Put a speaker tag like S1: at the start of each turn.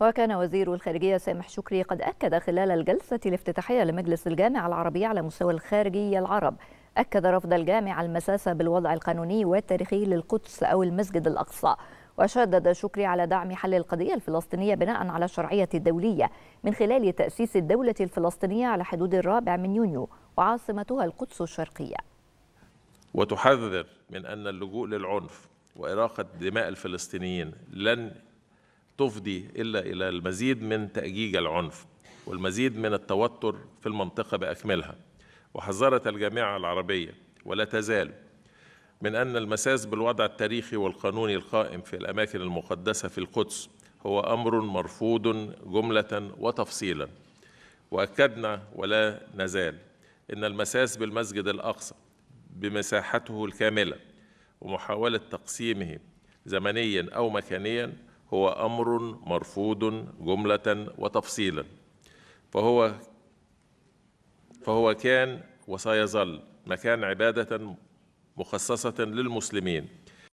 S1: وكان وزير الخارجية سامح شكري قد أكد خلال الجلسة الافتتاحية لمجلس الجامعة العربية على مستوى الخارجية العرب أكد رفض الجامعة المساسة بالوضع القانوني والتاريخي للقدس أو المسجد الأقصى وشدد شكري على دعم حل القضية الفلسطينية بناء على الشرعية الدولية من خلال تأسيس الدولة الفلسطينية على حدود الرابع من يونيو وعاصمتها القدس الشرقية
S2: وتحذر من أن اللجوء للعنف وإراقة دماء الفلسطينيين لن تفضي إلا إلى المزيد من تأجيج العنف والمزيد من التوتر في المنطقة بأكملها وحذرت الجامعة العربية ولا تزال من أن المساس بالوضع التاريخي والقانوني القائم في الأماكن المقدسة في القدس هو أمر مرفوض جملة وتفصيلا وأكدنا ولا نزال إن المساس بالمسجد الأقصى بمساحته الكاملة ومحاولة تقسيمه زمنيا أو مكانيا هو امر مرفوض جمله وتفصيلا فهو فهو كان وسيظل مكان عباده مخصصه للمسلمين